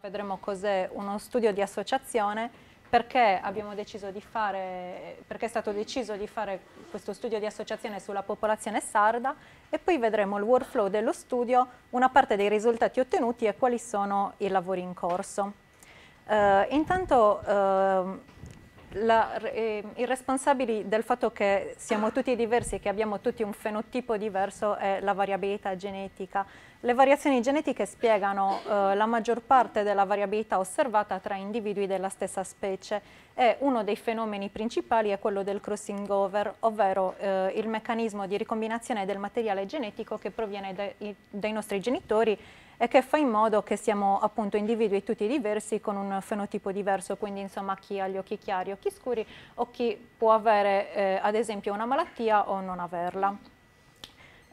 Vedremo cos'è uno studio di associazione perché, fare, perché, è stato deciso di fare questo studio di associazione sulla popolazione sarda e poi vedremo il workflow dello studio, una parte dei risultati ottenuti e quali sono i lavori in corso. Uh, intanto uh, la, eh, i responsabili del fatto che siamo tutti diversi, e che abbiamo tutti un fenotipo diverso è la variabilità genetica. Le variazioni genetiche spiegano eh, la maggior parte della variabilità osservata tra individui della stessa specie e uno dei fenomeni principali è quello del crossing over, ovvero eh, il meccanismo di ricombinazione del materiale genetico che proviene dai, dai nostri genitori e che fa in modo che siamo appunto individui tutti diversi con un fenotipo diverso, quindi insomma chi ha gli occhi chiari, occhi scuri o chi può avere eh, ad esempio una malattia o non averla.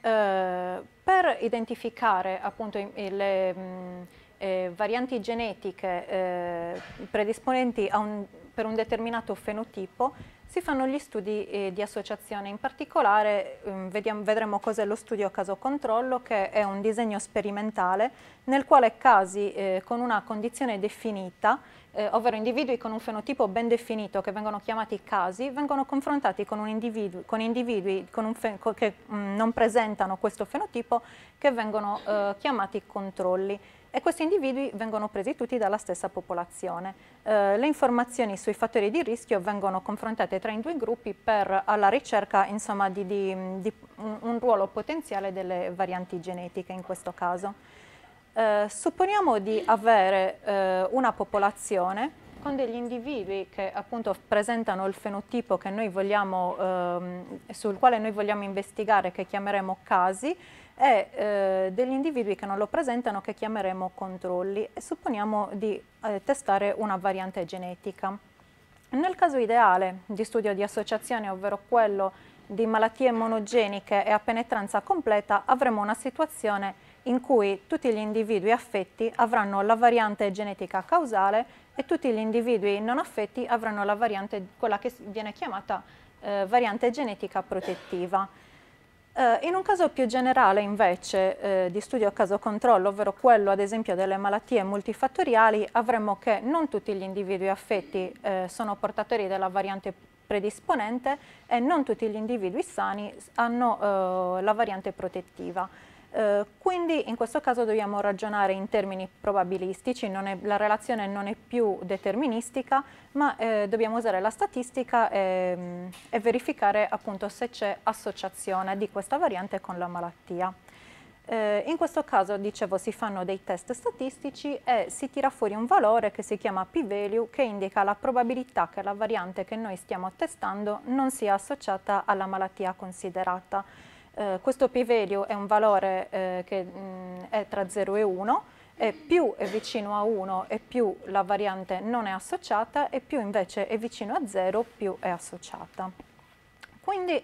Eh, per identificare appunto le mh, mm, eh, varianti genetiche eh, predisponenti un, per un determinato fenotipo si fanno gli studi eh, di associazione, in particolare eh, mm, vediamo, vedremo cos'è lo studio caso controllo che è un disegno sperimentale nel quale casi eh, con una condizione definita, eh, ovvero individui con un fenotipo ben definito che vengono chiamati casi, vengono confrontati con, individu con individui con che mh, mm, non presentano questo fenotipo che vengono eh, chiamati controlli e questi individui vengono presi tutti dalla stessa popolazione. Eh, le informazioni sui fattori di rischio vengono confrontate tra i due gruppi per, alla ricerca insomma, di, di, di un, un ruolo potenziale delle varianti genetiche in questo caso. Eh, supponiamo di avere eh, una popolazione con degli individui che appunto presentano il fenotipo vogliamo, ehm, sul quale noi vogliamo investigare, che chiameremo casi, e eh, degli individui che non lo presentano che chiameremo controlli e supponiamo di eh, testare una variante genetica. Nel caso ideale di studio di associazione, ovvero quello di malattie monogeniche e a penetranza completa, avremo una situazione in cui tutti gli individui affetti avranno la variante genetica causale e tutti gli individui non affetti avranno la variante, quella che viene chiamata eh, variante genetica protettiva. Eh, in un caso più generale invece eh, di studio a caso controllo, ovvero quello ad esempio delle malattie multifattoriali, avremmo che non tutti gli individui affetti eh, sono portatori della variante predisponente e non tutti gli individui sani hanno eh, la variante protettiva. Eh, quindi in questo caso dobbiamo ragionare in termini probabilistici, è, la relazione non è più deterministica, ma eh, dobbiamo usare la statistica e, e verificare appunto se c'è associazione di questa variante con la malattia. Eh, in questo caso, dicevo, si fanno dei test statistici e si tira fuori un valore che si chiama p-value che indica la probabilità che la variante che noi stiamo testando non sia associata alla malattia considerata. Eh, questo p-value è un valore eh, che mh, mm, è tra 0 e 1 e più è vicino a 1 e più la variante non è associata e più invece è vicino a 0 più è associata. Quindi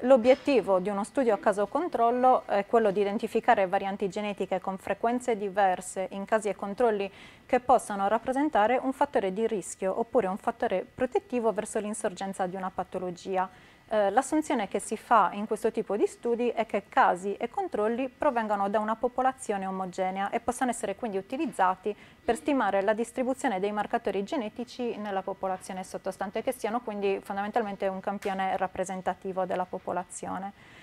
l'obiettivo di uno studio a caso controllo è quello di identificare varianti genetiche con frequenze diverse in casi e controlli che possano rappresentare un fattore di rischio oppure un fattore protettivo verso l'insorgenza di una patologia. Eh, l'assunzione che si fa in questo tipo di studi è che casi e controlli provengano da una popolazione omogenea e possano essere quindi utilizzati per stimare la distribuzione dei marcatori genetici nella popolazione sottostante, che siano quindi fondamentalmente un campione rappresentativo della popolazione.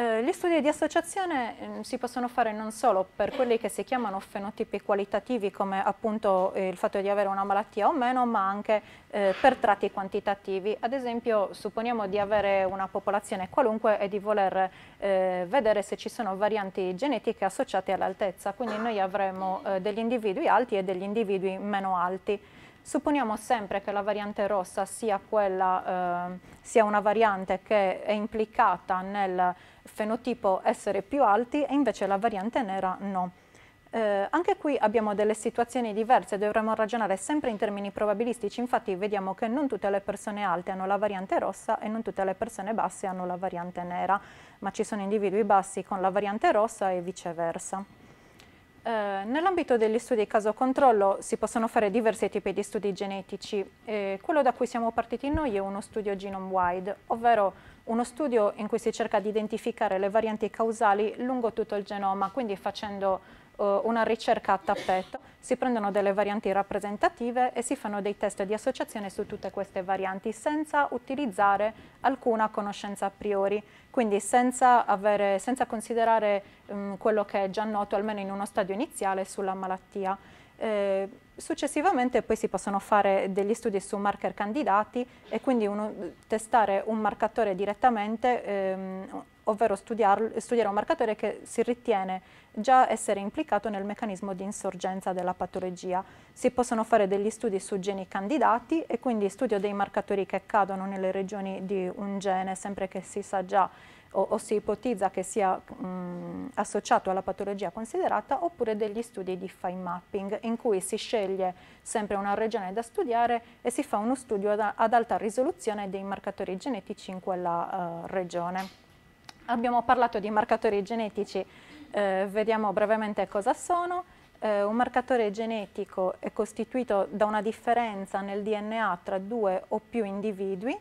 Eh, gli studi di associazione eh, si possono fare non solo per quelli che si chiamano fenotipi qualitativi come appunto eh, il fatto di avere una malattia o meno, ma anche eh, per tratti quantitativi. Ad esempio supponiamo di avere una popolazione qualunque e di voler eh, vedere se ci sono varianti genetiche associate all'altezza, quindi noi avremo degli individui alti e degli individui meno alti. Supponiamo sempre che la variante rossa sia, quella, eh, sia una variante che è implicata nel fenotipo essere più alti e invece la variante nera no. Eh, anche qui abbiamo delle situazioni diverse, dovremmo ragionare sempre in termini probabilistici, infatti vediamo che non tutte le persone alte hanno la variante rossa e non tutte le persone basse hanno la variante nera, ma ci sono individui bassi con la variante rossa e viceversa. Eh, Nell'ambito degli studi caso controllo si possono fare diversi tipi di studi genetici. Eh, quello da cui siamo partiti noi è uno studio genome wide, ovvero uno studio in cui si cerca di identificare le varianti causali lungo tutto il genoma, quindi facendo eh, una ricerca a tappeto, si prendono delle varianti rappresentative e si fanno dei test di associazione su tutte queste varianti senza utilizzare alcuna conoscenza a priori, quindi senza, avere, senza considerare um, quello che è già noto almeno in uno stadio iniziale sulla malattia. Eh, successivamente poi si possono fare degli studi su marker candidati e quindi uno, testare un marcatore direttamente, ehm, ovvero studiare un marcatore che si ritiene già essere implicato nel meccanismo di insorgenza della patologia. Si possono fare degli studi su geni candidati e quindi studio dei marcatori che cadono nelle regioni di un gene, sempre che si sa già o, o si ipotizza che sia mh, mm, associato alla patologia considerata oppure degli studi di fine mapping in cui si sceglie sempre una regione da studiare e si fa uno studio ad, ad alta risoluzione dei marcatori genetici in quella uh, regione. Abbiamo parlato di marcatori genetici, eh, vediamo brevemente cosa sono. Eh, un marcatore genetico è costituito da una differenza nel DNA tra due o più individui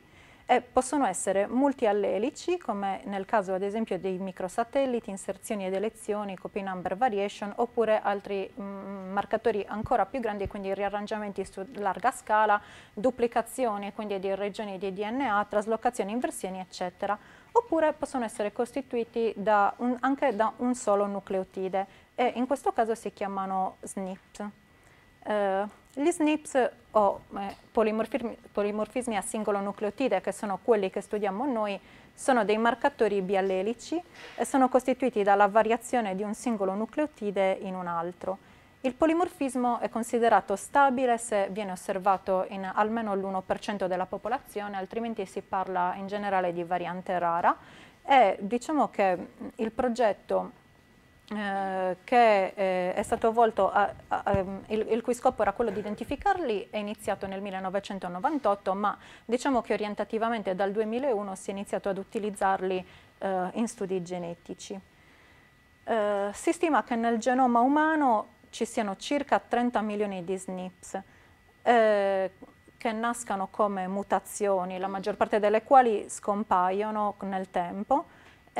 e eh, possono essere multiallelici, come nel caso ad esempio dei microsatelliti, inserzioni ed elezioni, copy number variation, oppure altri mh, mm, marcatori ancora più grandi, quindi riarrangiamenti su larga scala, duplicazioni, quindi di regioni di DNA, traslocazioni, inversioni, eccetera. Oppure possono essere costituiti da un, anche da un solo nucleotide e in questo caso si chiamano SNP. Uh, gli SNPs o eh, polimorfismi, polimorfismi, a singolo nucleotide, che sono quelli che studiamo noi, sono dei marcatori biallelici e sono costituiti dalla variazione di un singolo nucleotide in un altro. Il polimorfismo è considerato stabile se viene osservato in almeno l'1% della popolazione, altrimenti si parla in generale di variante rara. E diciamo che il progetto eh, che eh, è stato volto, a, a, a, ehm, il, il, cui scopo era quello di identificarli, è iniziato nel 1998, ma diciamo che orientativamente dal 2001 si è iniziato ad utilizzarli eh, in studi genetici. Eh, si stima che nel genoma umano ci siano circa 30 milioni di SNPs eh, che nascano come mutazioni, la maggior parte delle quali scompaiono nel tempo,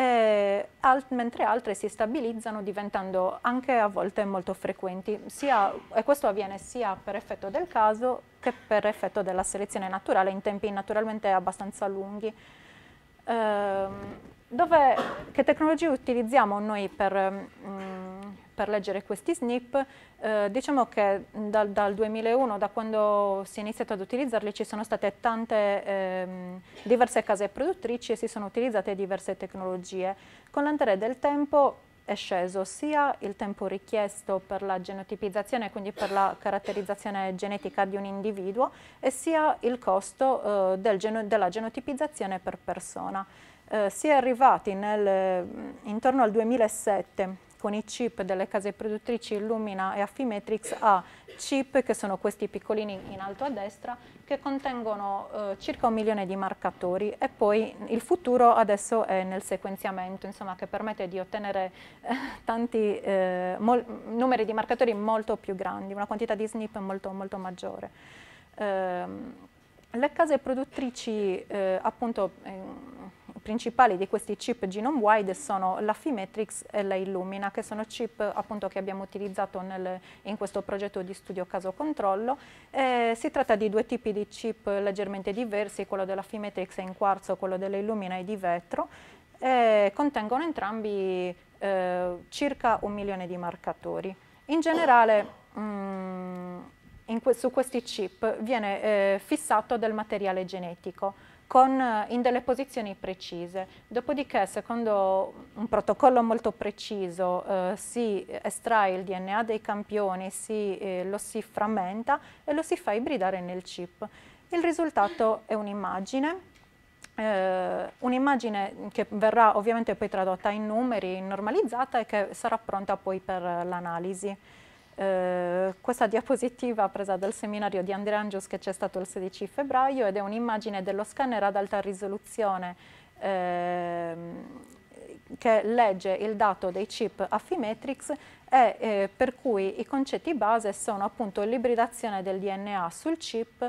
alt mentre altre si stabilizzano diventando anche a volte molto frequenti. Sia, e questo avviene sia per effetto del caso che per effetto della selezione naturale in tempi naturalmente abbastanza lunghi. Ehm, dove, che tecnologie utilizziamo noi per... Mh, mm, per leggere questi SNP, eh, diciamo che dal, dal, 2001, da quando si è iniziato ad utilizzarli, ci sono state tante ehm, diverse case produttrici e si sono utilizzate diverse tecnologie. Con l'andare del tempo è sceso sia il tempo richiesto per la genotipizzazione, quindi per la caratterizzazione genetica di un individuo, e sia il costo eh, del geno della genotipizzazione per persona. Eh, si è arrivati nel, intorno al 2007 con i chip delle case produttrici Illumina e Affimetrix a chip, che sono questi piccolini in alto a destra, che contengono eh, circa un milione di marcatori e poi il futuro adesso è nel sequenziamento, insomma, che permette di ottenere eh, tanti eh, numeri di marcatori molto più grandi, una quantità di SNP molto, molto maggiore. Ehm, le case produttrici eh, appunto ehm, principali di questi chip genome wide sono la Fimetrix e la Illumina, che sono chip appunto, che abbiamo utilizzato nel, in questo progetto di studio caso controllo. Eh, si tratta di due tipi di chip leggermente diversi, quello della Fimetrix è in quarzo, quello della Illumina è di vetro. Eh, contengono entrambi eh, circa un milione di marcatori. In generale, mh, mm, in que su questi chip viene eh, fissato del materiale genetico con, eh, in delle posizioni precise. Dopodiché, secondo un protocollo molto preciso, eh, si estrae il DNA dei campioni, si, eh, lo si frammenta e lo si fa ibridare nel chip. Il risultato è un'immagine eh, un'immagine che verrà ovviamente poi tradotta in numeri, normalizzata e che sarà pronta poi per eh, l'analisi. Eh, questa diapositiva presa dal seminario di Andrangius che c'è stato il 16 febbraio ed è un'immagine dello scanner ad alta risoluzione ehm, che legge il dato dei chip Affymetrix e eh, per cui i concetti base sono appunto l'ibridazione del DNA sul chip,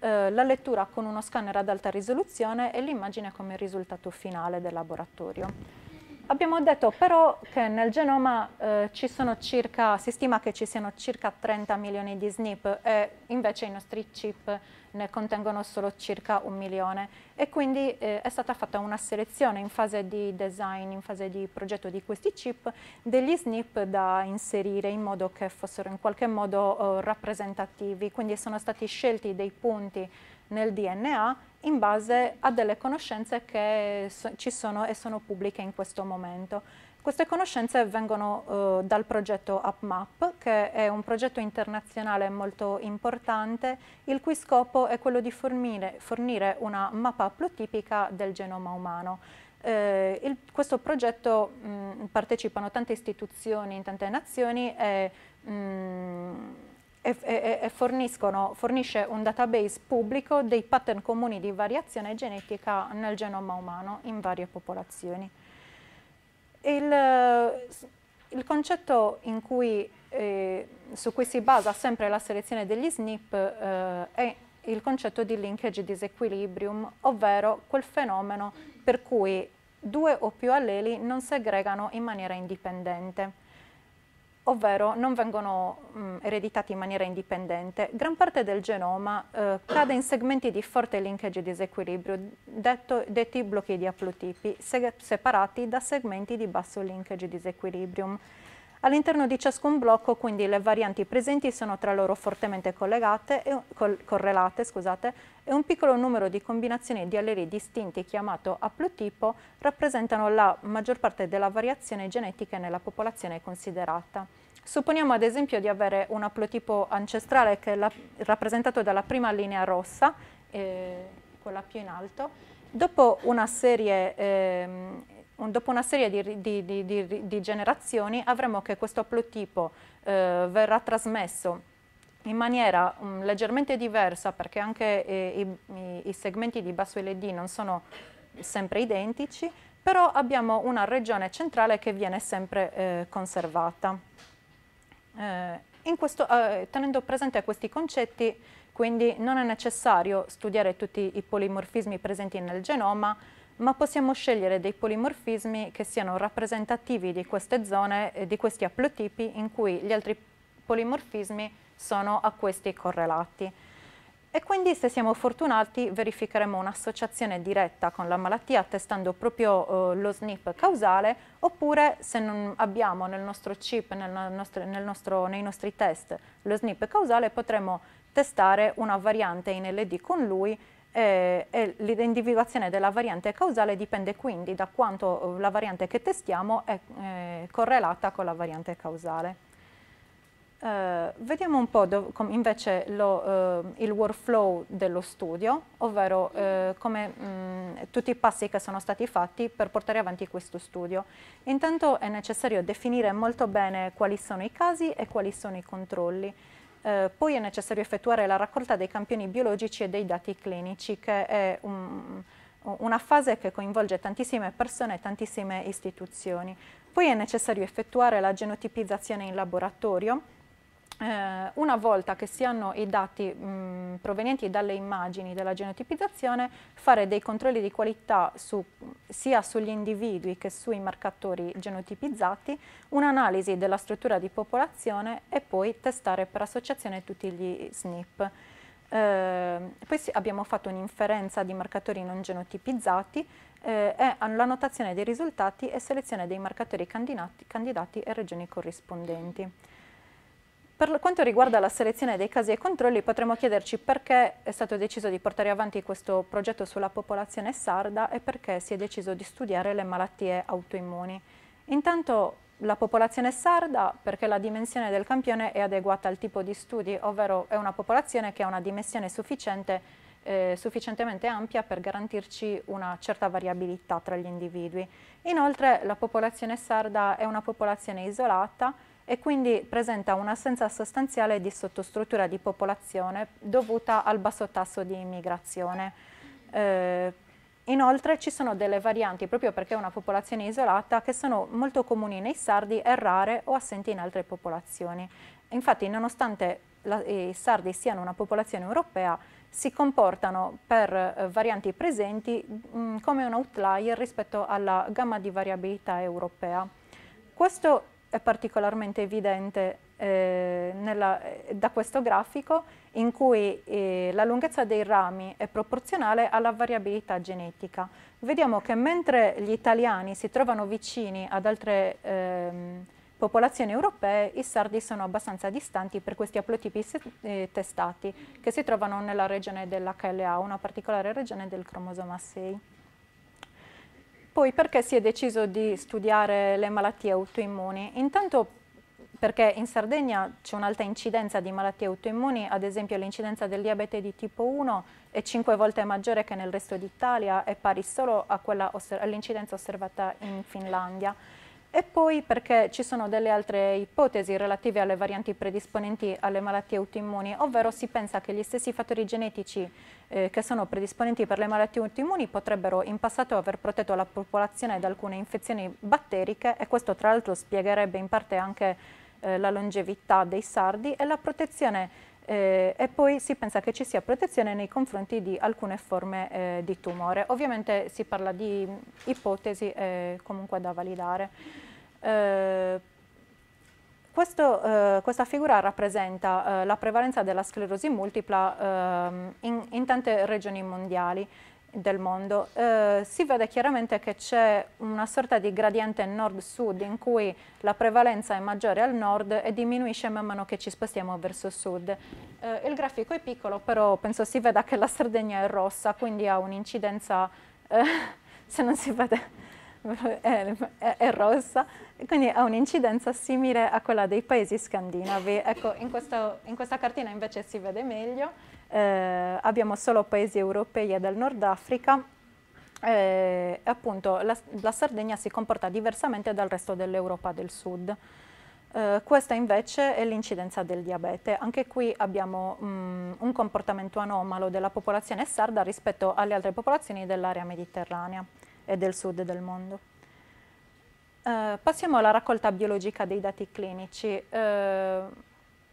eh, la lettura con uno scanner ad alta risoluzione e l'immagine come risultato finale del laboratorio. Abbiamo detto però che nel genoma eh, circa, si stima che ci siano circa 30 milioni di SNP e invece i nostri chip ne contengono solo circa un milione e quindi eh, è stata fatta una selezione in fase di design, in fase di progetto di questi chip, degli SNP da inserire in modo che fossero in qualche modo eh, rappresentativi, quindi sono stati scelti dei punti nel DNA in base a delle conoscenze che so ci sono e sono pubbliche in questo momento. Queste conoscenze vengono eh, dal progetto UpMap, che è un progetto internazionale molto importante, il cui scopo è quello di fornire, fornire una mappa plotipica del genoma umano. Eh, il, questo progetto mh, mm, partecipano tante istituzioni in tante nazioni e mh, mm, e, e, e fornisce un database pubblico dei pattern comuni di variazione genetica nel genoma umano in varie popolazioni. Il, eh, il concetto cui, eh, su cui si basa sempre la selezione degli SNP eh, è il concetto di linkage disequilibrium, ovvero quel fenomeno per cui due o più alleli non segregano in maniera indipendente ovvero non vengono mh, mm, ereditati in maniera indipendente. Gran parte del genoma eh, cade in segmenti di forte linkage e disequilibrio, detto, detti blocchi di aplotipi, se separati da segmenti di basso linkage e disequilibrium. All'interno di ciascun blocco quindi le varianti presenti sono tra loro fortemente collegate e, col, correlate scusate, e un piccolo numero di combinazioni di alleli distinti chiamato aplotipo rappresentano la maggior parte della variazione genetica nella popolazione considerata. Supponiamo ad esempio di avere un aplotipo ancestrale che è rappresentato dalla prima linea rossa, eh, quella più in alto, dopo una serie eh, dopo una serie di, di, di, di, generazioni avremo che questo aplotipo eh, verrà trasmesso in maniera um, leggermente diversa perché anche eh, i, i, segmenti di basso LED non sono sempre identici, però abbiamo una regione centrale che viene sempre eh, conservata. Eh, questo, eh, tenendo presente questi concetti, quindi non è necessario studiare tutti i polimorfismi presenti nel genoma, ma possiamo scegliere dei polimorfismi che siano rappresentativi di queste zone, di questi aplotipi in cui gli altri polimorfismi sono a questi correlati. E quindi se siamo fortunati verificheremo un'associazione diretta con la malattia testando proprio eh, lo SNP causale oppure se non abbiamo nel nostro chip, nel nostro, nel nostro, nei nostri test lo SNP causale potremo testare una variante in LD con lui eh, e l'identificazione della variante causale dipende quindi da quanto eh, la variante che testiamo è eh, correlata con la variante causale. Eh, vediamo un po' com, invece lo, eh, il workflow dello studio, ovvero eh, come, mh, mm, tutti i passi che sono stati fatti per portare avanti questo studio. Intanto è necessario definire molto bene quali sono i casi e quali sono i controlli. Eh, poi è necessario effettuare la raccolta dei campioni biologici e dei dati clinici, che è un, una fase che coinvolge tantissime persone e tantissime istituzioni. Poi è necessario effettuare la genotipizzazione in laboratorio, eh, una volta che si hanno i dati mh, provenienti dalle immagini della genotipizzazione, fare dei controlli di qualità su, sia sugli individui che sui marcatori genotipizzati, un'analisi della struttura di popolazione e poi testare per associazione tutti gli SNP. Eh, poi abbiamo fatto un'inferenza di marcatori non genotipizzati eh, la notazione dei risultati e selezione dei marcatori candidati, candidati e regioni corrispondenti. Per quanto riguarda la selezione dei casi e controlli, potremmo chiederci perché è stato deciso di portare avanti questo progetto sulla popolazione sarda e perché si è deciso di studiare le malattie autoimmuni. Intanto la popolazione sarda perché la dimensione del campione è adeguata al tipo di studi, ovvero è una popolazione che ha una dimensione sufficiente, eh, sufficientemente ampia per garantirci una certa variabilità tra gli individui. Inoltre la popolazione sarda è una popolazione isolata, e quindi presenta un'assenza sostanziale di sottostruttura di popolazione dovuta al basso tasso di immigrazione. Eh, inoltre ci sono delle varianti, proprio perché è una popolazione isolata, che sono molto comuni nei sardi e rare o assenti in altre popolazioni. Infatti, nonostante la, i sardi siano una popolazione europea, si comportano per eh, varianti presenti mh, come un outlier rispetto alla gamma di variabilità europea. Questo è particolarmente evidente eh, nella, eh, da questo grafico in cui eh, la lunghezza dei rami è proporzionale alla variabilità genetica. Vediamo che mentre gli italiani si trovano vicini ad altre ehm, popolazioni europee, i sardi sono abbastanza distanti per questi aplotipi eh, testati che si trovano nella regione dell'HLA, una particolare regione del cromosoma 6. Poi perché si è deciso di studiare le malattie autoimmuni? Intanto perché in Sardegna c'è un'alta incidenza di malattie autoimmuni, ad esempio l'incidenza del diabete di tipo 1 è 5 volte maggiore che nel resto d'Italia, è pari solo all'incidenza osservata in Finlandia. E poi perché ci sono delle altre ipotesi relative alle varianti predisponenti alle malattie autoimmuni, ovvero si pensa che gli stessi fattori genetici eh, che sono predisponenti per le malattie autoimmuni potrebbero in passato aver protetto la popolazione da alcune infezioni batteriche e questo tra l'altro spiegherebbe in parte anche eh, la longevità dei sardi e la protezione eh, e poi si pensa che ci sia protezione nei confronti di alcune forme eh, di tumore. Ovviamente si parla di ipotesi eh, comunque da validare. Eh, questo, eh, questa figura rappresenta eh, la prevalenza della sclerosi multipla ehm, in, in tante regioni mondiali del mondo, eh, si vede chiaramente che c'è una sorta di gradiente nord-sud in cui la prevalenza è maggiore al nord e diminuisce man mano che ci spostiamo verso sud. Eh, il grafico è piccolo, però penso si veda che la Sardegna è rossa, quindi ha un'incidenza, eh, se non si vede è, è, è, rossa quindi ha un'incidenza simile a quella dei paesi scandinavi. Ecco, in, questo, in questa cartina invece si vede meglio, eh, abbiamo solo paesi europei e del Nord Africa e eh, appunto la, la Sardegna si comporta diversamente dal resto dell'Europa del Sud. Uh, questa invece è l'incidenza del diabete. Anche qui abbiamo mh, mm, un comportamento anomalo della popolazione sarda rispetto alle altre popolazioni dell'area mediterranea e del sud del mondo. Uh, passiamo alla raccolta biologica dei dati clinici. Uh,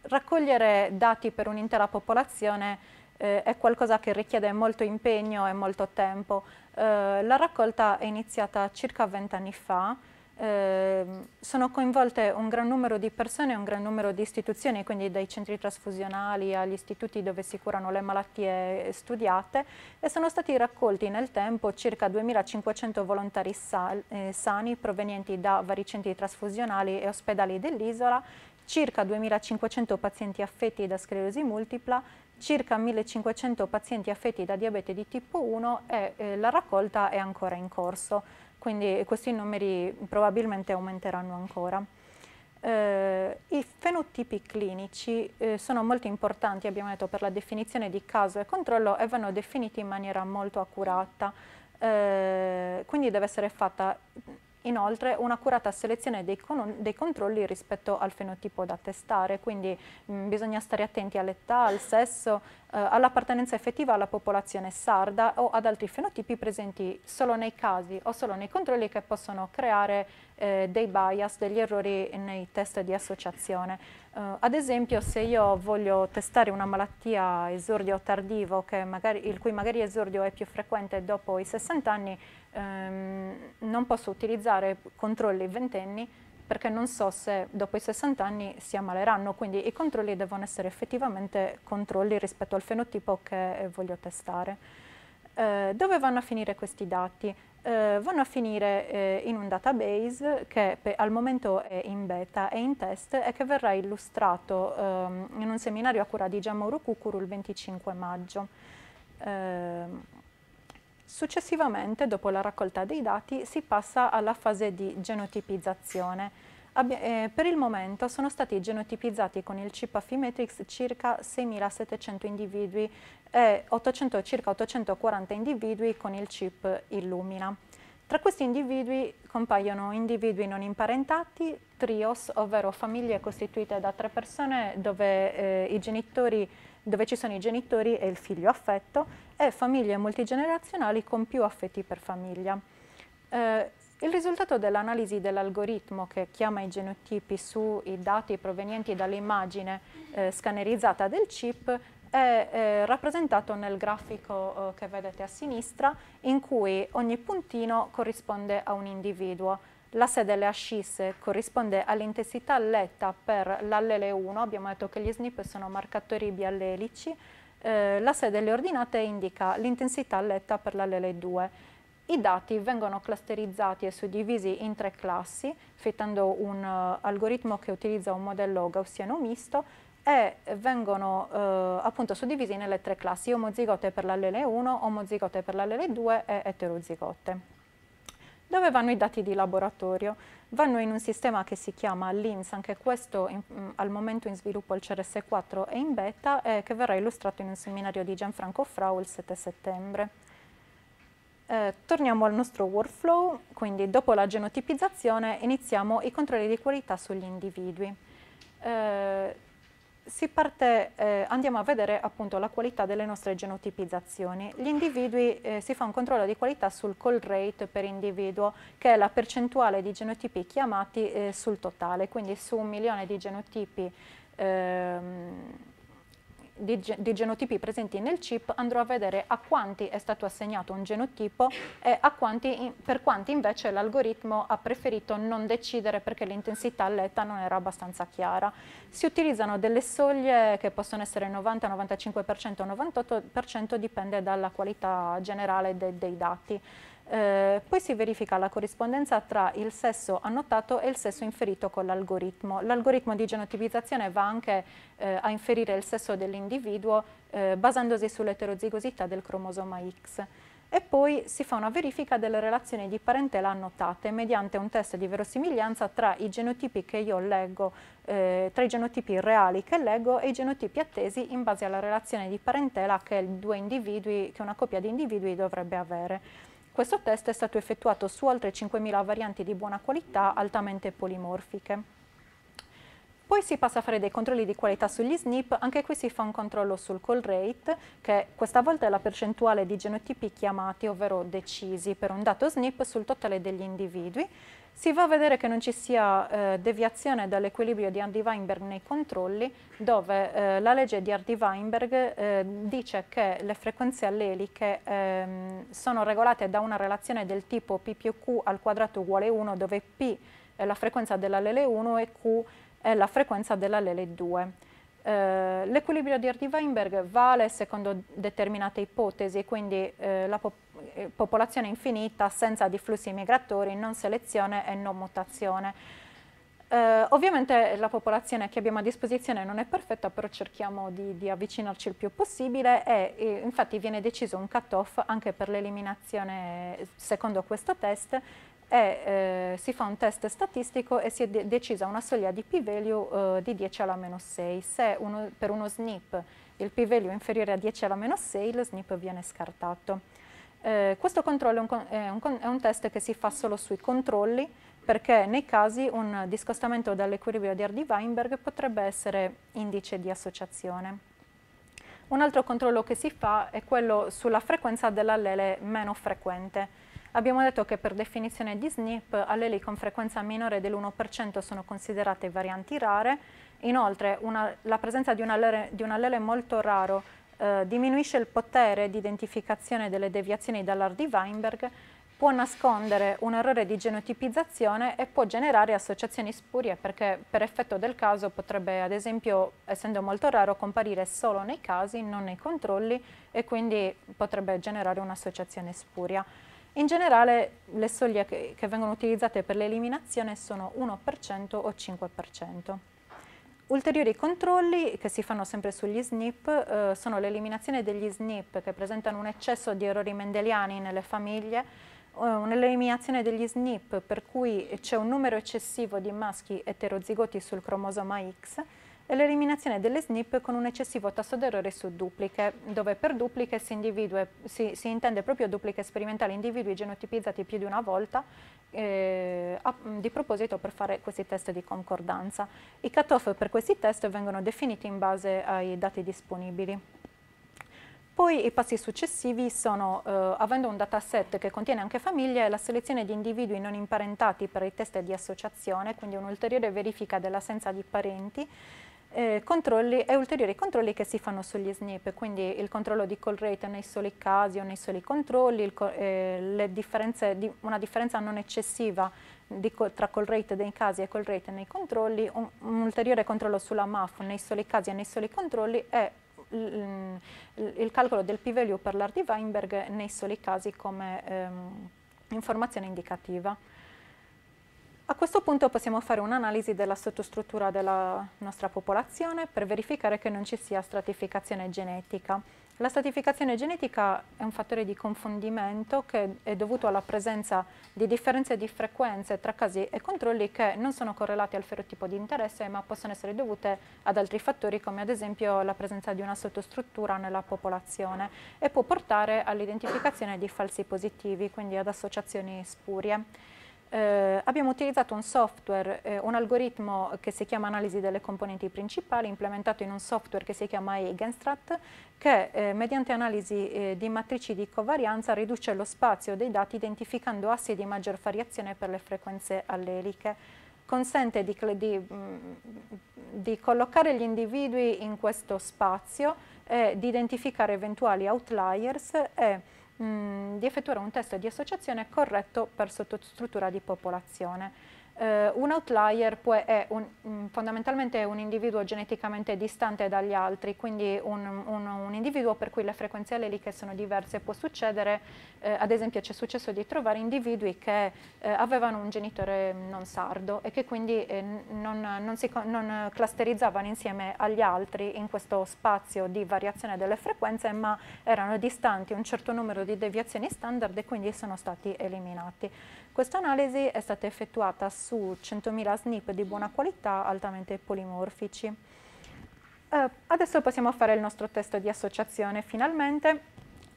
raccogliere dati per un'intera popolazione uh, è qualcosa che richiede molto impegno e molto tempo. la raccolta è iniziata circa 20 anni fa Ehm, sono coinvolte un gran numero di persone e un gran numero di istituzioni, quindi dai centri trasfusionali agli istituti dove si curano le malattie studiate e sono stati raccolti nel tempo circa 2500 volontari sal, eh, sani provenienti da vari centri trasfusionali e ospedali dell'isola, circa 2500 pazienti affetti da sclerosi multipla, circa 1500 pazienti affetti da diabete di tipo 1 e eh, la raccolta è ancora in corso quindi questi numeri probabilmente aumenteranno ancora. Eh, I fenotipi clinici eh, sono molto importanti, abbiamo detto, per la definizione di caso e controllo e vanno definiti in maniera molto accurata, eh, quindi deve essere fatta Inoltre un'accurata selezione dei, dei, controlli rispetto al fenotipo da testare, quindi mh, bisogna stare attenti all'età, al sesso, eh, all'appartenenza effettiva alla popolazione sarda o ad altri fenotipi presenti solo nei casi o solo nei controlli che possono creare eh, dei bias, degli errori nei test di associazione. Eh, ad esempio se io voglio testare una malattia esordio tardivo, magari, il cui magari esordio è più frequente dopo i 60 anni, ehm, non posso utilizzare controlli ventenni perché non so se dopo i 60 anni si ammaleranno, quindi i controlli devono essere effettivamente controlli rispetto al fenotipo che eh, voglio testare. Eh, dove vanno a finire questi dati? Eh, vanno a finire eh, in un database che al momento è in beta e in test e che verrà illustrato ehm, in un seminario a cura di Giammauro Cucuru il 25 maggio. Ehm, Successivamente, dopo la raccolta dei dati, si passa alla fase di genotipizzazione. Eh, per il momento sono stati genotipizzati con il chip Affymetrix circa 6.700 individui e 800, circa 840 individui con il chip Illumina. Tra questi individui compaiono individui non imparentati, trios, ovvero famiglie costituite da tre persone dove, eh, genitori, dove ci sono i genitori e il figlio affetto, e famiglie multigenerazionali con più affetti per famiglia. Eh, il risultato dell'analisi dell'algoritmo che chiama i genotipi sui dati provenienti dall'immagine eh, scannerizzata del chip è eh, rappresentato nel grafico eh, che vedete a sinistra in cui ogni puntino corrisponde a un individuo. L'asse delle ascisse corrisponde all'intensità letta per l'allele 1, abbiamo detto che gli SNP sono marcatori biallelici, eh, la sede delle ordinate indica l'intensità letta per l'allele 2 I dati vengono clusterizzati e suddivisi in tre classi, fittando un uh, algoritmo che utilizza un modello gaussiano misto e vengono eh, appunto suddivisi nelle tre classi, omozigote per l'allele 1 omozigote per l'allele 2 e eterozigote dove vanno i dati di laboratorio? Vanno in un sistema che si chiama LINS, anche questo in, mm, al momento in sviluppo il CRS4 e in beta, eh, che verrà illustrato in un seminario di Gianfranco Frau il 7 settembre. Eh, torniamo al nostro workflow, quindi dopo la genotipizzazione iniziamo i controlli di qualità sugli individui. Eh, si parte, eh, andiamo a vedere appunto la qualità delle nostre genotipizzazioni. Gli individui, eh, si fa un controllo di qualità sul call rate per individuo, che è la percentuale di genotipi chiamati eh, sul totale, quindi su un milione di genotipi ehm, di, di, genotipi presenti nel chip andrò a vedere a quanti è stato assegnato un genotipo e quanti, per quanti invece l'algoritmo ha preferito non decidere perché l'intensità all'età non era abbastanza chiara. Si utilizzano delle soglie che possono essere 90, 95%, 98%, dipende dalla qualità generale de, dei dati. Eh, poi si verifica la corrispondenza tra il sesso annotato e il sesso inferito con l'algoritmo. L'algoritmo di genotipizzazione va anche eh, a inferire il sesso dell'individuo eh, basandosi sull'eterozigosità del cromosoma X e poi si fa una verifica delle relazioni di parentela annotate mediante un test di verosimiglianza tra i genotipi che io leggo, eh, tra i genotipi reali che leggo e i genotipi attesi in base alla relazione di parentela che, che una coppia di individui dovrebbe avere. Questo test è stato effettuato su oltre 5.000 varianti di buona qualità altamente polimorfiche. Poi si passa a fare dei controlli di qualità sugli SNP, anche qui si fa un controllo sul call rate, che questa volta è la percentuale di genotipi chiamati, ovvero decisi per un dato SNP sul totale degli individui si va a vedere che non ci sia eh, deviazione dall'equilibrio di Hardy-Weinberg nei controlli, dove eh, la legge di Hardy-Weinberg eh, dice che le frequenze alleliche ehm, sono regolate da una relazione del tipo P più Q al quadrato uguale 1, dove P è la frequenza dell'allele 1 e Q è la frequenza dell'allele 2. Eh, l'equilibrio di Weinberg vale secondo determinate ipotesi, quindi eh, la pop eh, popolazione infinita senza difflussi migratori, non selezione e non mutazione. Eh, ovviamente la popolazione che abbiamo a disposizione non è perfetta, però cerchiamo di, di avvicinarci il più possibile e, e eh, infatti viene deciso un cut-off anche per l'eliminazione, secondo questo test, e eh, si fa un test statistico e si è de decisa una soglia di p-value eh, di 10 alla meno 6. Se uno, per uno SNP il p-value è inferiore a 10 alla meno 6, lo SNP viene scartato. Eh, questo controllo è un, è, un, è un, test che si fa solo sui controlli perché nei casi un discostamento dall'equilibrio di Hardy-Weinberg potrebbe essere indice di associazione. Un altro controllo che si fa è quello sulla frequenza dell'allele meno frequente. Abbiamo detto che per definizione di SNP alleli con frequenza minore dell'1% sono considerate varianti rare, inoltre una, la presenza di un allele, di un allele molto raro eh, diminuisce il potere di identificazione delle deviazioni dall'AR di Weinberg, può nascondere un errore di genotipizzazione e può generare associazioni spurie perché per effetto del caso potrebbe ad esempio, essendo molto raro, comparire solo nei casi, non nei controlli e quindi potrebbe generare un'associazione spuria. In generale le soglie che, che vengono utilizzate per l'eliminazione sono 1% o 5%. Ulteriori controlli che si fanno sempre sugli SNP eh, sono l'eliminazione degli SNP che presentano un eccesso di errori mendeliani nelle famiglie, eh, un'eliminazione degli SNP per cui c'è un numero eccessivo di maschi eterozigoti sul cromosoma X e l'eliminazione delle SNP con un eccessivo tasso d'errore su dupliche, dove per dupliche si, si, si intende proprio dupliche sperimentali, individui genotipizzati più di una volta eh, a, di proposito per fare questi test di concordanza. I cut-off per questi test vengono definiti in base ai dati disponibili. Poi i passi successivi sono, eh, avendo un dataset che contiene anche famiglie, la selezione di individui non imparentati per i test di associazione, quindi un'ulteriore verifica dell'assenza di parenti, eh, controlli e ulteriori controlli che si fanno sugli SNP, quindi il controllo di call rate nei soli casi o nei soli controlli, eh, di, una differenza non eccessiva di, tra call rate dei casi e call rate nei controlli, un, un ulteriore controllo sulla MAF nei soli casi e nei soli controlli e il calcolo del p-value per l'art di Weinberg nei soli casi come ehm, informazione indicativa. A questo punto possiamo fare un'analisi della sottostruttura della nostra popolazione per verificare che non ci sia stratificazione genetica. La stratificazione genetica è un fattore di confondimento che è dovuto alla presenza di differenze di frequenze tra casi e controlli che non sono correlati al ferotipo di interesse ma possono essere dovute ad altri fattori come ad esempio la presenza di una sottostruttura nella popolazione e può portare all'identificazione di falsi positivi, quindi ad associazioni spurie. Eh, abbiamo utilizzato un software, eh, un algoritmo che si chiama analisi delle componenti principali, implementato in un software che si chiama Eigenstrat, che eh, mediante analisi eh, di matrici di covarianza riduce lo spazio dei dati identificando assi di maggior variazione per le frequenze alleliche consente di, di, mm, di, collocare gli individui in questo spazio, e di identificare eventuali outliers e mh, mm, di effettuare un test di associazione corretto per sottostruttura di popolazione eh, un outlier è un, mm, fondamentalmente un individuo geneticamente distante dagli altri, quindi un, un, un, individuo per cui le frequenze alleliche sono diverse. Può succedere, eh, ad esempio ci è successo di trovare individui che eh, avevano un genitore mm, non sardo e che quindi eh, non, non, si, non clusterizzavano insieme agli altri in questo spazio di variazione delle frequenze, ma erano distanti un certo numero di deviazioni standard e quindi sono stati eliminati. Questa analisi è stata effettuata su 100.000 SNP di buona qualità altamente polimorfici. Eh, adesso possiamo fare il nostro test di associazione finalmente,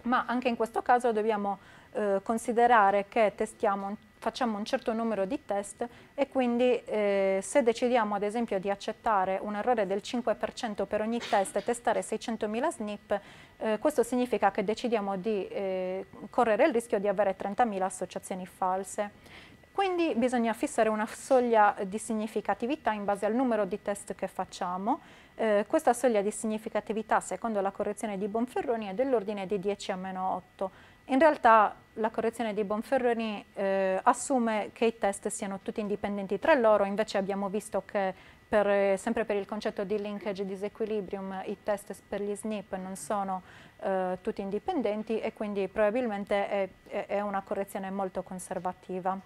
ma anche in questo caso dobbiamo eh, considerare che testiamo, facciamo un certo numero di test e quindi eh, se decidiamo ad esempio di accettare un errore del 5% per ogni test e testare 600.000 SNP, eh, questo significa che decidiamo di eh, correre il rischio di avere 30.000 associazioni false. Quindi bisogna fissare una soglia di significatività in base al numero di test che facciamo. Eh, questa soglia di significatività, secondo la correzione di Bonferroni, è dell'ordine di 10 a meno 8. In realtà la correzione di Bonferroni eh, assume che i test siano tutti indipendenti tra loro, invece abbiamo visto che per, eh, sempre per il concetto di linkage disequilibrium i test per gli SNP non sono eh, tutti indipendenti e quindi probabilmente è, è una correzione molto conservativa.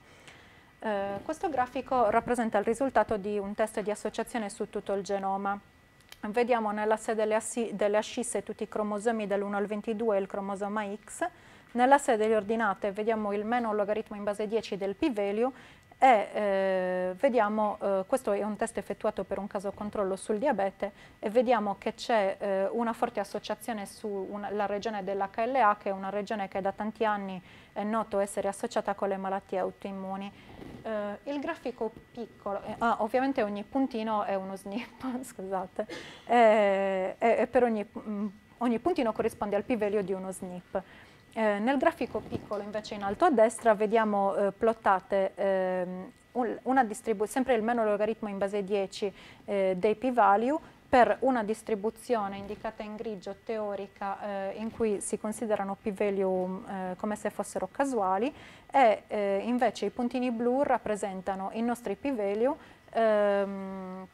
Eh, questo grafico rappresenta il risultato di un test di associazione su tutto il genoma. Vediamo nell'asse delle, assi, delle ascisse tutti i cromosomi dall'1 al 22 e il cromosoma X, nella sede delle ordinate vediamo il meno logaritmo in base 10 del p-value e eh, vediamo, eh, questo è un test effettuato per un caso controllo sul diabete e vediamo che c'è eh, una forte associazione sulla regione dell'HLA che è una regione che da tanti anni è noto essere associata con le malattie autoimmuni. Eh, il grafico piccolo, eh, ah, ovviamente ogni puntino è uno snip, scusate, e, eh, e, per ogni, mh, mm, ogni puntino corrisponde al p-value di uno snip. Eh, nel grafico piccolo invece in alto a destra vediamo eh, plottate ehm, sempre il meno logaritmo in base 10 eh, dei p-value per una distribuzione indicata in grigio teorica eh, in cui si considerano p-value eh, come se fossero casuali e eh, invece i puntini blu rappresentano i nostri p-value ehm,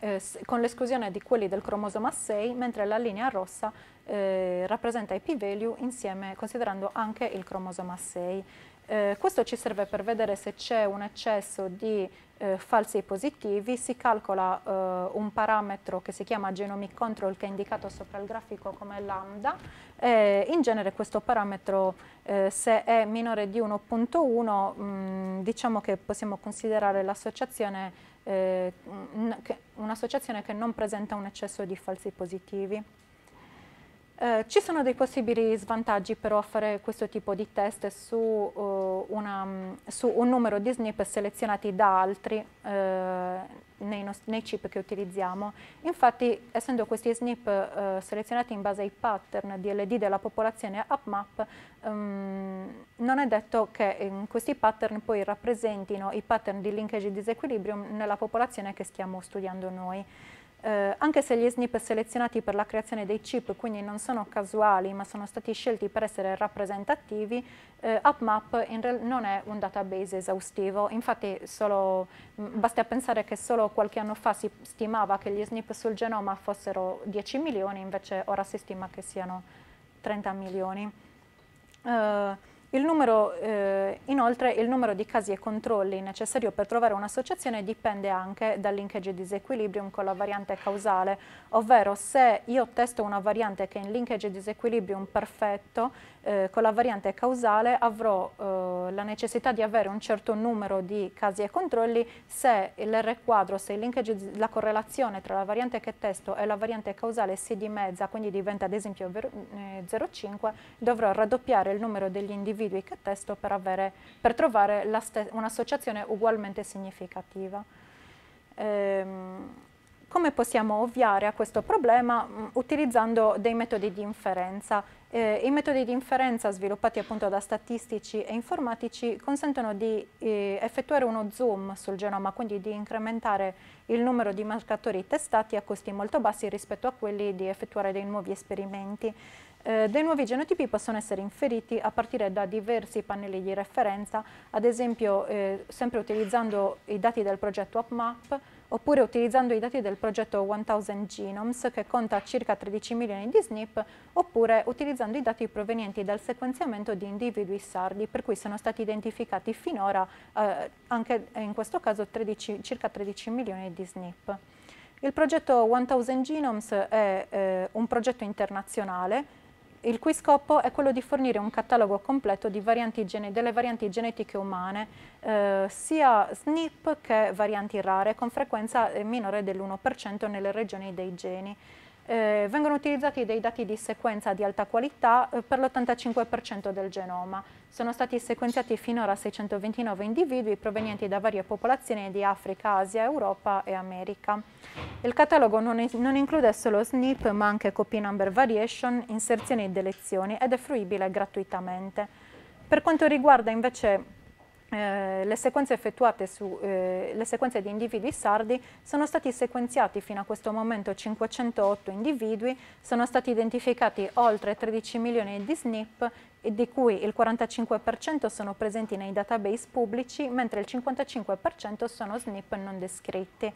eh, con l'esclusione di quelli del cromosoma 6, mentre la linea rossa eh, rappresenta i p-value insieme considerando anche il cromosoma 6. Eh, questo ci serve per vedere se c'è un eccesso di eh, falsi positivi, si calcola eh, un parametro che si chiama genomic control che è indicato sopra il grafico come lambda, in genere questo parametro eh, se è minore di 1.1 mm, diciamo che possiamo considerare l'associazione eh, un'associazione che non presenta un eccesso di falsi positivi. Eh, ci sono dei possibili svantaggi però a fare questo tipo di test su, uh, una, su un numero di SNP selezionati da altri eh, nei, nei, chip che utilizziamo. Infatti, essendo questi SNP eh, selezionati in base ai pattern DLD della popolazione AppMap, ehm, non è detto che questi pattern poi rappresentino i pattern di linkage disequilibrium nella popolazione che stiamo studiando noi. Eh, anche se gli snip selezionati per la creazione dei chip quindi non sono casuali ma sono stati scelti per essere rappresentativi, eh, AppMap non è un database esaustivo, infatti solo, mh, mm, basta pensare che solo qualche anno fa si stimava che gli snip sul genoma fossero 10 milioni, invece ora si stima che siano 30 milioni. Eh, il numero, eh, inoltre il numero di casi e controlli necessario per trovare un'associazione dipende anche dal linkage disequilibrium con la variante causale, ovvero se io testo una variante che è in linkage disequilibrium perfetto eh, con la variante causale avrò eh, la necessità di avere un certo numero di casi e controlli se l'R quadro, se linkage, la correlazione tra la variante che testo e la variante causale si dimezza, quindi diventa ad esempio 0,5, eh, dovrò raddoppiare il numero degli individui individui che testo per, avere, per trovare un'associazione ugualmente significativa. Ehm, come possiamo ovviare a questo problema? Mm, utilizzando dei metodi di inferenza. Eh, I metodi di inferenza sviluppati appunto da statistici e informatici consentono di eh, effettuare uno zoom sul genoma, quindi di incrementare il numero di marcatori testati a costi molto bassi rispetto a quelli di effettuare dei nuovi esperimenti. Eh, dei nuovi genotipi possono essere inferiti a partire da diversi pannelli di referenza, ad esempio eh, sempre utilizzando i dati del progetto UpMap oppure utilizzando i dati del progetto 1000 Genomes che conta circa 13 milioni di SNP oppure utilizzando i dati provenienti dal sequenziamento di individui sardi per cui sono stati identificati finora eh, anche eh, in questo caso 13, circa 13 milioni di SNP. Il progetto 1000 Genomes è eh, un progetto internazionale il cui scopo è quello di fornire un catalogo completo varianti delle varianti genetiche umane, eh, sia SNP che varianti rare, con frequenza eh, minore dell'1% nelle regioni dei geni eh, vengono utilizzati dei dati di sequenza di alta qualità eh, per l'85% del genoma. Sono stati sequenziati finora 629 individui provenienti da varie popolazioni di Africa, Asia, Europa e America. Il catalogo non, non include solo SNP ma anche copy number variation, inserzioni e delezioni ed è fruibile gratuitamente. Per quanto riguarda invece eh, le sequenze effettuate sulle eh, sequenze di individui sardi sono stati sequenziati fino a questo momento 508 individui, sono stati identificati oltre 13 milioni di SNP di cui il 45% sono presenti nei database pubblici, mentre il 55% sono SNP non descritti.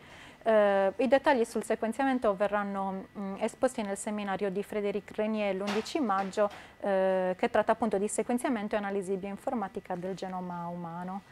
Eh, I dettagli sul sequenziamento verranno mh, mm, esposti nel seminario di Frédéric Renier l'11 maggio eh, che tratta appunto di sequenziamento e analisi bioinformatica del genoma umano.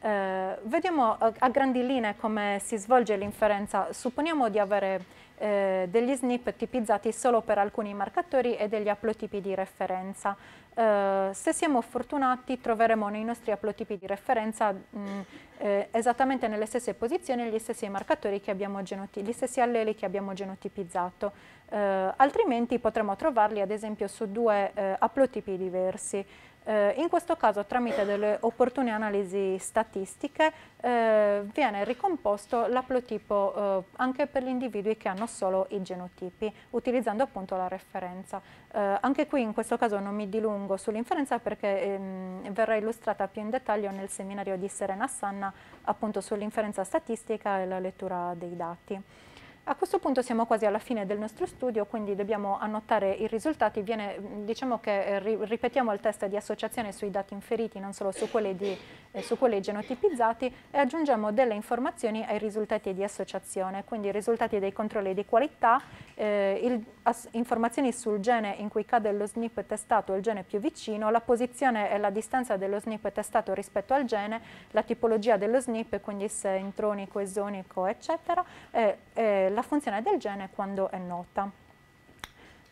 Eh, vediamo a, a, grandi linee come si svolge l'inferenza. Supponiamo di avere eh, degli SNP tipizzati solo per alcuni marcatori e degli aplotipi di referenza. Eh, se siamo fortunati troveremo nei nostri aplotipi di referenza mh, mm, eh, esattamente nelle stesse posizioni gli stessi marcatori che abbiamo gli stessi alleli che abbiamo genotipizzato, eh, altrimenti potremo trovarli ad esempio su due eh, aplotipi diversi. Eh, in questo caso tramite delle opportune analisi statistiche eh, viene ricomposto l'aplotipo eh, anche per gli individui che hanno solo i genotipi, utilizzando appunto la referenza. Eh, anche qui in questo caso non mi dilungo sull'inferenza perché ehm, verrà illustrata più in dettaglio nel seminario di Serena Sanna appunto sull'inferenza statistica e la lettura dei dati. A questo punto siamo quasi alla fine del nostro studio, quindi dobbiamo annotare i risultati. Viene, mm, diciamo che eh, ripetiamo il test di associazione sui dati inferiti, non solo su quelli, di, eh, su quelli genotipizzati, e aggiungiamo delle informazioni ai risultati di associazione, quindi i risultati dei controlli di qualità, eh, il, as, informazioni sul gene in cui cade lo SNP testato, il gene più vicino, la posizione e la distanza dello SNP testato rispetto al gene, la tipologia dello SNP, quindi se intronico, esonico, eccetera, e, e la funzione del gene quando è nota.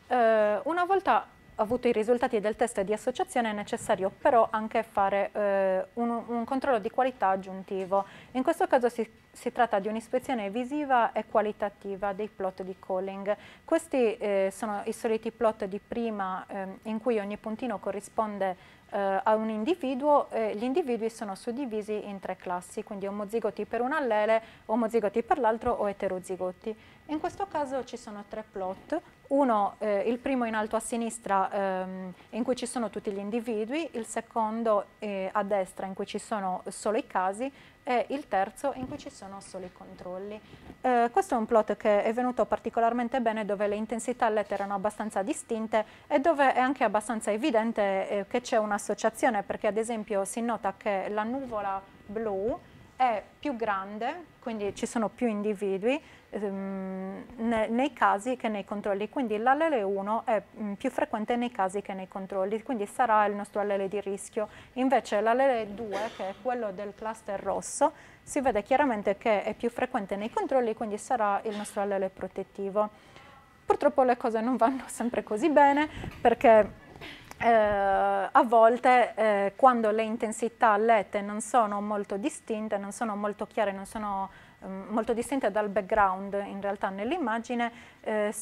Eh, una volta avuto i risultati del test di associazione è necessario però anche fare eh, un, un, controllo di qualità aggiuntivo. In questo caso si, si tratta di un'ispezione visiva e qualitativa dei plot di calling. Questi eh, sono i soliti plot di prima eh, in cui ogni puntino corrisponde eh, a un individuo, E gli individui sono suddivisi in tre classi, quindi omozigoti per un allele, omozigoti per l'altro o eterozigoti. In questo caso ci sono tre plot uno, eh, il primo in alto a sinistra ehm, in cui ci sono tutti gli individui, il secondo eh, a destra in cui ci sono solo i casi e il terzo in cui ci sono solo i controlli. Eh, questo è un plot che è venuto particolarmente bene dove le intensità lette erano abbastanza distinte e dove è anche abbastanza evidente eh, che c'è un'associazione perché ad esempio si nota che la nuvola blu è più grande, quindi ci sono più individui, Ehm, nei casi che nei controlli, quindi l'allele1 è mm, più frequente nei casi che nei controlli, quindi sarà il nostro allele di rischio. Invece l'allele2, che è quello del cluster rosso, si vede chiaramente che è più frequente nei controlli, quindi sarà il nostro allele protettivo. Purtroppo le cose non vanno sempre così bene perché eh, a volte eh, quando le intensità lette non sono molto distinte, non sono molto chiare, non sono Ehm, molto distinte dal background in realtà nell'immagine, eh,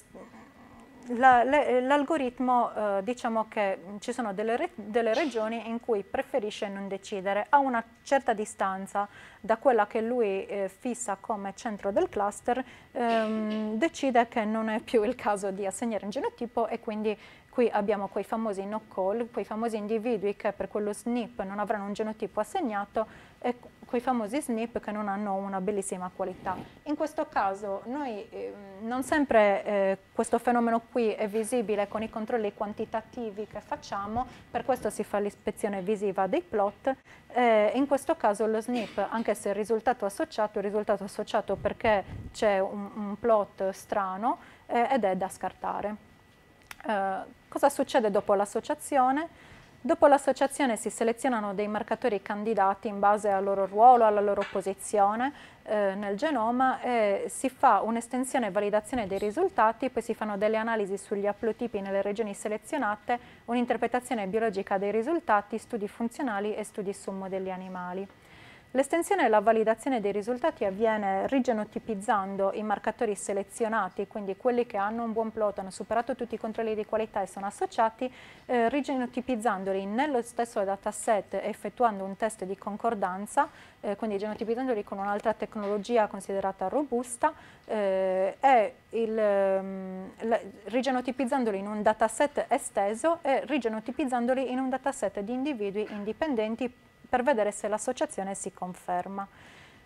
l'algoritmo la, eh, diciamo che ci sono delle, re, delle, regioni in cui preferisce non decidere a una certa distanza da quella che lui eh, fissa come centro del cluster ehm, decide che non è più il caso di assegnare un genotipo e quindi qui abbiamo quei famosi no call quei famosi individui che per quello SNP non avranno un genotipo assegnato e quei famosi SNP che non hanno una bellissima qualità. In questo caso noi eh, non sempre eh, questo fenomeno qui è visibile con i controlli quantitativi che facciamo, per questo si fa l'ispezione visiva dei plot. Eh, in questo caso lo SNP, anche se il risultato associato, il risultato associato perché c'è un, un, plot strano eh, ed è da scartare. Eh, cosa succede dopo l'associazione? Dopo l'associazione si selezionano dei marcatori candidati in base al loro ruolo, alla loro posizione eh, nel genoma e si fa un'estensione e validazione dei risultati, poi si fanno delle analisi sugli aplotipi nelle regioni selezionate, un'interpretazione biologica dei risultati, studi funzionali e studi su modelli animali. L'estensione e la validazione dei risultati avviene rigenotipizzando i marcatori selezionati, quindi quelli che hanno un buon plot, hanno superato tutti i controlli di qualità e sono associati, eh, rigenotipizzandoli nello stesso dataset effettuando un test di concordanza, eh, quindi genotipizzandoli con un'altra tecnologia considerata robusta eh, e il, ehm, la, rigenotipizzandoli in un dataset esteso e rigenotipizzandoli in un dataset di individui indipendenti per vedere se l'associazione si conferma.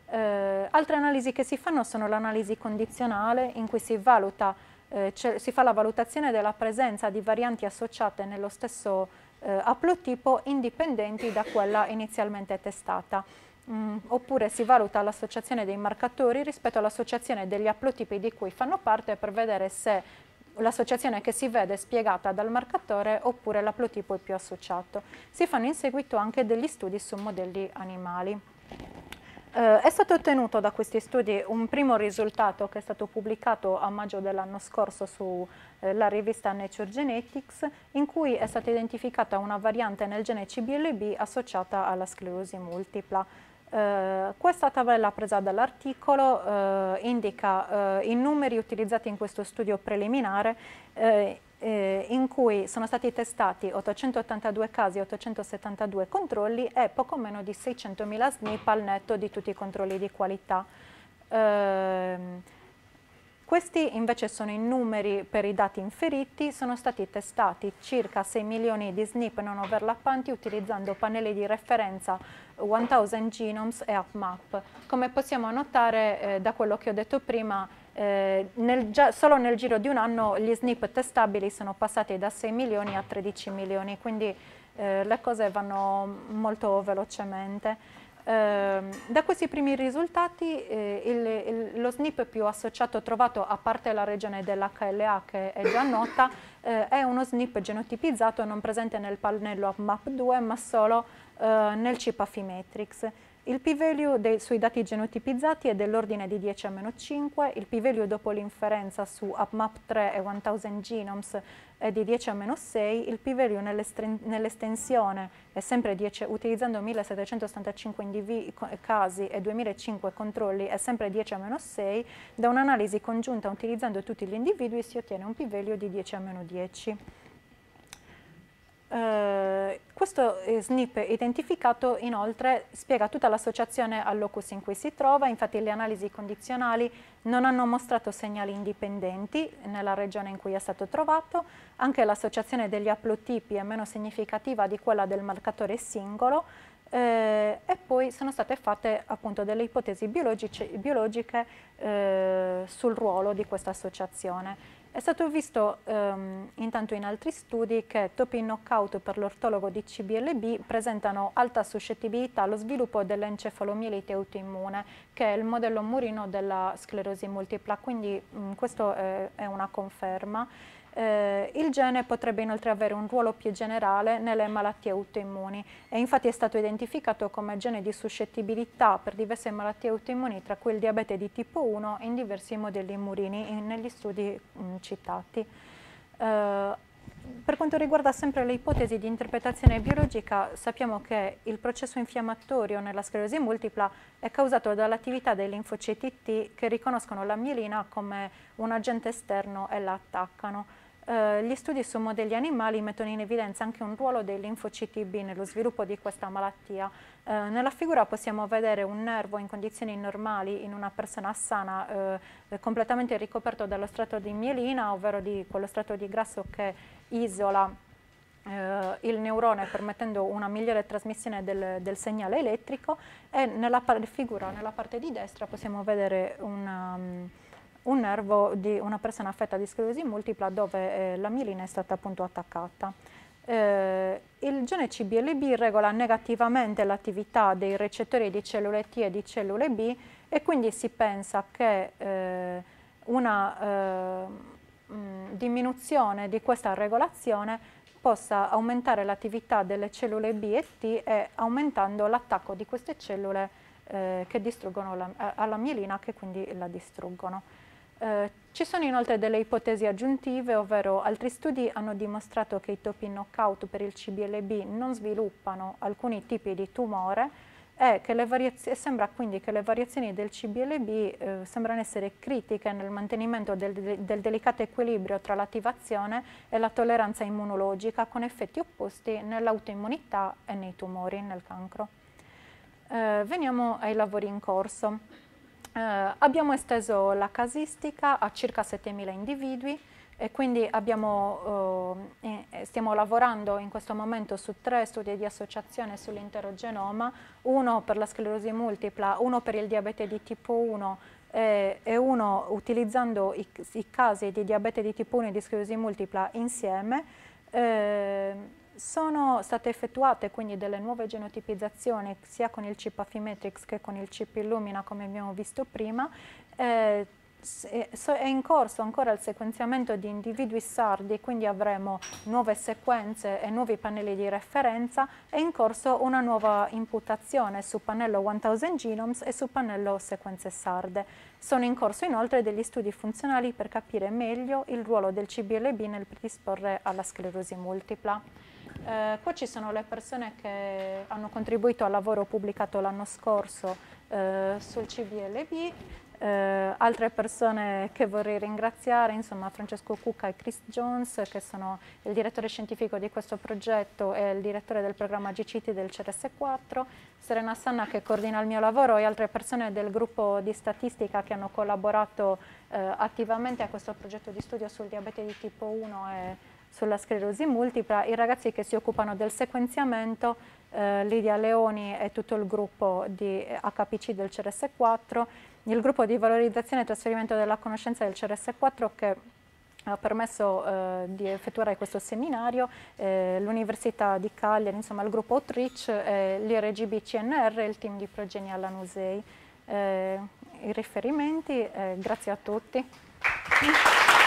Eh, altre analisi che si fanno sono l'analisi condizionale in cui si, valuta, eh, si fa la valutazione della presenza di varianti associate nello stesso eh, aplotipo indipendenti da quella inizialmente testata. Mm, oppure si valuta l'associazione dei marcatori rispetto all'associazione degli aplotipi di cui fanno parte per vedere se l'associazione che si vede spiegata dal marcatore oppure l'aplotipo più associato. Si fanno in seguito anche degli studi su modelli animali. Eh, è stato ottenuto da questi studi un primo risultato che è stato pubblicato a maggio dell'anno scorso sulla eh, rivista Nature Genetics, in cui è stata identificata una variante nel gene CBLB associata alla sclerosi multipla. Eh, questa tabella presa dall'articolo uh, indica uh, i numeri utilizzati in questo studio preliminare in cui sono stati testati 882 casi, 872 controlli e poco meno di 600.000 SNP al netto di tutti i controlli di qualità. Ehm, questi invece sono i numeri per i dati inferiti, sono stati testati circa 6 milioni di SNP non overlappanti utilizzando pannelli di referenza 1000 Genomes e AppMap. Come possiamo notare eh, da quello che ho detto prima, eh, nel, solo nel giro di un anno gli SNP testabili sono passati da 6 milioni a 13 milioni, quindi eh, le cose vanno molto velocemente. Ehm, da questi primi risultati eh, il, il, lo SNP più associato trovato, a parte la regione dell'HLA che è già nota, eh, è uno SNP genotipizzato non presente nel pannello MAP2 ma solo eh, nel CIPAFI matrix. Il p-value dei, sui dati genotipizzati è dell'ordine di 10 a meno 5, il p-value dopo l'inferenza su upmap 3 e 1000 Genomes è di 10 a meno 6, il p-value nell'estensione è sempre 10, utilizzando 1785 individui, casi e 2005 controlli è sempre 10 a meno 6, da un'analisi congiunta utilizzando tutti gli individui si ottiene un p-value di 10 a meno 10. Eh, questo eh, SNP identificato inoltre spiega tutta l'associazione al locus in cui si trova, infatti le analisi condizionali non hanno mostrato segnali indipendenti nella regione in cui è stato trovato, anche l'associazione degli aplotipi è meno significativa di quella del marcatore singolo eh, e poi sono state fatte appunto delle ipotesi biologiche eh, sul ruolo di questa associazione. È stato visto ehm, intanto in altri studi che topi knockout per l'ortologo di CBLB presentano alta suscettibilità allo sviluppo dell'encefalomielite autoimmune, che è il modello murino della sclerosi multipla, quindi mh, mm, questo è una conferma. Eh, il gene potrebbe inoltre avere un ruolo più generale nelle malattie autoimmuni e infatti è stato identificato come gene di suscettibilità per diverse malattie autoimmuni, tra cui il diabete di tipo 1 in diversi modelli murini negli studi mh, citati. Eh, per quanto riguarda sempre le ipotesi di interpretazione biologica, sappiamo che il processo infiammatorio nella sclerosi multipla è causato dall'attività dei linfociti T che riconoscono la mielina come un agente esterno e la attaccano. Eh, gli studi su modelli animali mettono in evidenza anche un ruolo dei linfociti B nello sviluppo di questa malattia. Eh, nella figura possiamo vedere un nervo in condizioni normali in una persona sana eh, completamente ricoperto dallo strato di mielina, ovvero di quello strato di grasso che isola Uh, il neurone permettendo una migliore trasmissione del, del segnale elettrico e nella figura nella parte di destra possiamo vedere una, um, un nervo di una persona affetta di sclerosi multipla dove eh, la mielina è stata appunto attaccata. Eh, il gene CBLB regola negativamente l'attività dei recettori di cellule T e di cellule B e quindi si pensa che eh, una eh, mh, diminuzione di questa regolazione possa aumentare l'attività delle cellule B e T e aumentando l'attacco di queste cellule eh, che distruggono la, alla mielina che quindi la distruggono. Eh, ci sono inoltre delle ipotesi aggiuntive, ovvero altri studi hanno dimostrato che i topi knockout per il CBLB non sviluppano alcuni tipi di tumore e, e sembra quindi che le variazioni del CBLB eh, sembrano essere critiche nel mantenimento del, del delicato equilibrio tra l'attivazione e la tolleranza immunologica con effetti opposti nell'autoimmunità e nei tumori, nel cancro. Eh, veniamo ai lavori in corso. Eh, abbiamo esteso la casistica a circa 7.000 individui e quindi abbiamo, eh, eh, eh, stiamo lavorando in questo momento su tre studi di associazione sull'intero genoma, uno per la sclerosi multipla, uno per il diabete di tipo 1 eh, e uno utilizzando i, i, casi di diabete di tipo 1 e di sclerosi multipla insieme. Eh, sono state effettuate quindi delle nuove genotipizzazioni sia con il chip Affymetrix che con il chip Illumina come abbiamo visto prima. Eh, è in corso ancora il sequenziamento di individui sardi, quindi avremo nuove sequenze e nuovi pannelli di referenza, è in corso una nuova imputazione su pannello 1000 Genomes e su pannello sequenze sarde. Sono in corso inoltre degli studi funzionali per capire meglio il ruolo del CBLB nel predisporre alla sclerosi multipla. Eh, poi ci sono le persone che hanno contribuito al lavoro pubblicato l'anno scorso eh, sul CBLB, eh, altre persone che vorrei ringraziare, insomma Francesco Cucca e Chris Jones che sono il direttore scientifico di questo progetto e il direttore del programma GCT del CRS4, Serena Sanna che coordina il mio lavoro e altre persone del gruppo di statistica che hanno collaborato eh, attivamente a questo progetto di studio sul diabete di tipo 1 e sulla sclerosi multipla, i ragazzi che si occupano del sequenziamento, eh, Lidia Leoni e tutto il gruppo di HPC del CRS4, il gruppo di valorizzazione e trasferimento della conoscenza del CRS4 che ha permesso eh, di effettuare questo seminario, eh, l'Università di Cagliari, insomma il gruppo Outreach, eh, l'IRGB CNR e il team di Progenia all'Anusei. Eh, I riferimenti, eh, grazie a tutti.